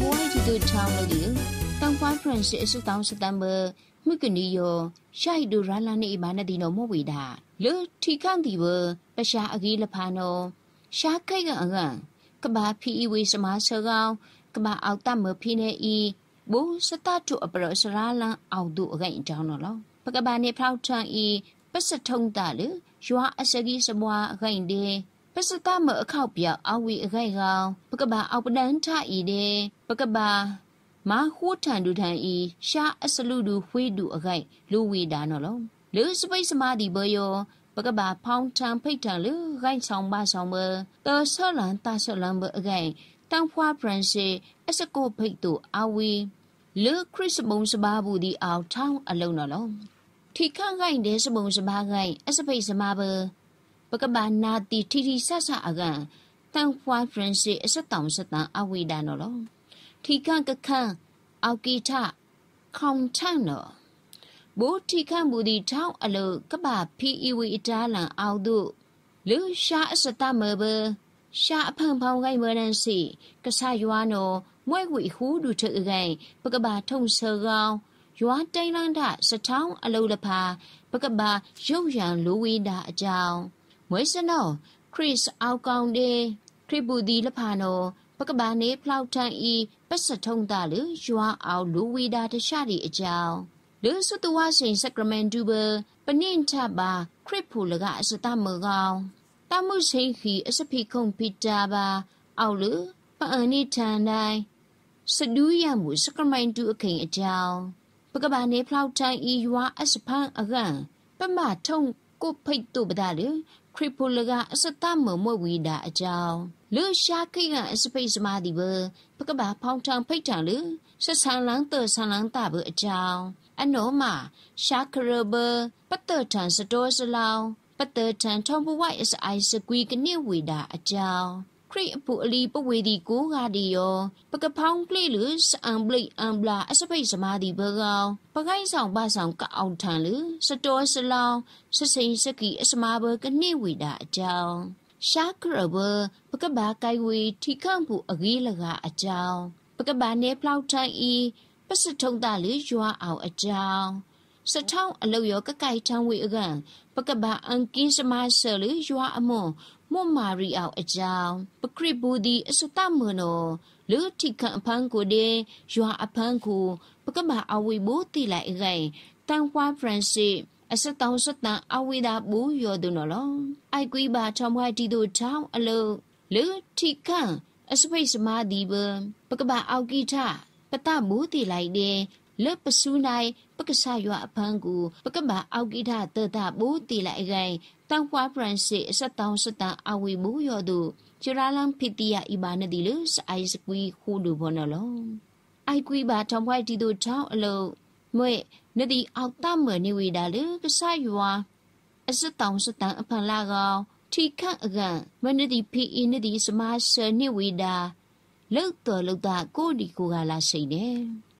hawaii to town lo diu tang kwa france is tang september mu kini yo shai du rala ni ma na di no mo wi da lo thi kan di bo pa sha a gi la pha no sha kai ga ang ang ka ba phi i wi sama sa ga ka ba au ta mo phi ne i bo sa ta tu a pro sa ra lan au du a gai town no lo pa ka ba ni phau chan i ပစ္စထုံတာလေရွာအစကြီးစမွာအခိုင်တဲ့ပစကမအခောက်ပြအဝီအခိုက်ကောင်ပကဘာအောက်ပဒန်ထဤတဲ့ပကဘာမဟူထန်ဒူထန်ဤရှာအစလူဒူဝေးဒူအခိုက်လူဝေဒါနော်လုံးလူစပိတ်စမာဒီဘယောပကဘာဖောင်းထန်ဖိတ်ထန်လူခိုက်ဆောင်ပါဆောင်မတောဆောလန်တာဆောလန်ဘအခိုက်တန်ဖွာဖရန်စီအစကိုဖိတ်တူအဝီလူခရစ်မုံစဘာဘူးဒီအောင်ထောင်းအလုံးနော်လုံးထိခန့်ခိုက်တဲ့စမုံစဘာခိုက်အစပိတ်စမာဘပကဘာနာတီထီထီဆဆအကန်တန်ဖွာဖရန်စီအစတောင်စတန်အဝိဒါနော်လောထီကန်ကခန်းအောက်ကီထခေါင်ထန်နော်ဘိုးထီခန့်မူဒီထောင်းအလောကဘာဖီအီဝီအတားလန်အောက်တို့လူရှာအစတမဘရှာအဖန်ဖောင်းကိုင်းမနန်စီကဆာယွာနောမွဲဝီဟူဒူထအကိုင်းပကဘာထုံဆောကောင်ယွာတိုင်လန်ဒစထောင်းအလောလဖာပကဘာရုပ်ရံလူဝီဒါအကြောင်းမွေးစနောခရစ်အောက်ကောင်ဒေခရစ်ပူဒီလဖာနောပကဘာနေဖလောက်ထန်ဤပစ္စထုံတာလူယွာအောင်လူဝီဒာတရှရီအကြောင်းလူစုတဝရှင်စကရမန်ဒူဘပနင့်ချပါခရစ်ဖူလကအစတမကောင်တမှုစိခီအစဖိခုံပိတာပါအောက်လူပအနိထန်တိုင်းစဒူးရမှုစကရမန်ဒူအခင်အကြောင်းပကဘာနေဖလောက်ထန်ဤယွာအစဖန်အကန်ပမထုံကိုဖိတ်တုပဒါလေရိပုလကအစတမမဝီဒာအကြောင်းလူရှာခိကအစပိစမာဒီဘပကဘာဖောင်းထံဖိတ်ထံလူဆဆန်လန်းတဆန်လန်းတဘအကြောင်းအနောမရှာခရဘပတထံစတောစလောင်ပတထံထုံဘဝိုက်အစအိုင်စကွီကနိဝီဒာအကြောင်းခရိအပူအလီပဝေဒီကိုကာဒီယော ပကဖောင်းကလေးလူစအံဘလိအံဘလာအစပိတ်စမာဒီဘကောင်ပကိုင်းဆောင်ပဆောင်ကအောင်ထန်လူစတော်စလောင်းစစိန်စကီအစမာဘကနိဝိဒာအကြောင်းရှာကရဘပကဘာကိုင်ဝီထိခန့်ဘူးအကြီးလကအကြောင်းပကဘာနေဖလောက်ထိုင်ဤပစထုံတာလေရွာအောင်အကြောင်းစထောင်းအလုတ်ရောကကိုက်ထန်းဝေအကန်ပကဘာအန်ကင်းစမဆယ်လေရွာအမွန်မွန်မာရီအောင်အကြောင်းပခရစ်ဘူးဒီအစတမနောလူတိခံအဖန်ကိုဒေရွာအဖန်ကိုပကမာအဝိဘူးတိလိုက်ရိုင်တန်ဝါဖရန်စစ်အစတောင်းစတန်အဝိဒဘူးယောဒုနော်လောအိုက်ကွီဘာချောင်းဝိုက်တီတို့ချောင်းအလုံးလူတိခံအစပိစမာဒီဘပကဘာအောက်ကီထပတမူတီလိုက်တဲ့လပစုနိုင်ပက္ကဆယွာအဖန်းကူပကမအောက်ကိဒသဒဘူတီလိုက်ရိုင်တန်ပွားပရန်စီအစတောင်းစတန်အဝေမူယောဒူချူရာလန်ဖီတီယာအီဘာနဒီလုစအိုင်စကွီခူဒူဘောနလောအိုက်ကွီဘာထောင်ပွိုက်တီတို့ထောင်းအလုံးမွေနဒီအောက်တမနေဝီဒါလုကဆယွာအစတောင်းစတန်အဖန်းလာကော ထိခန့်အကန်မနဒီဖီအင်းနဒီစမဆနိဝီဒါလောက်တော်လောက်တာကိုဒီကိုကလာစိတ်တယ်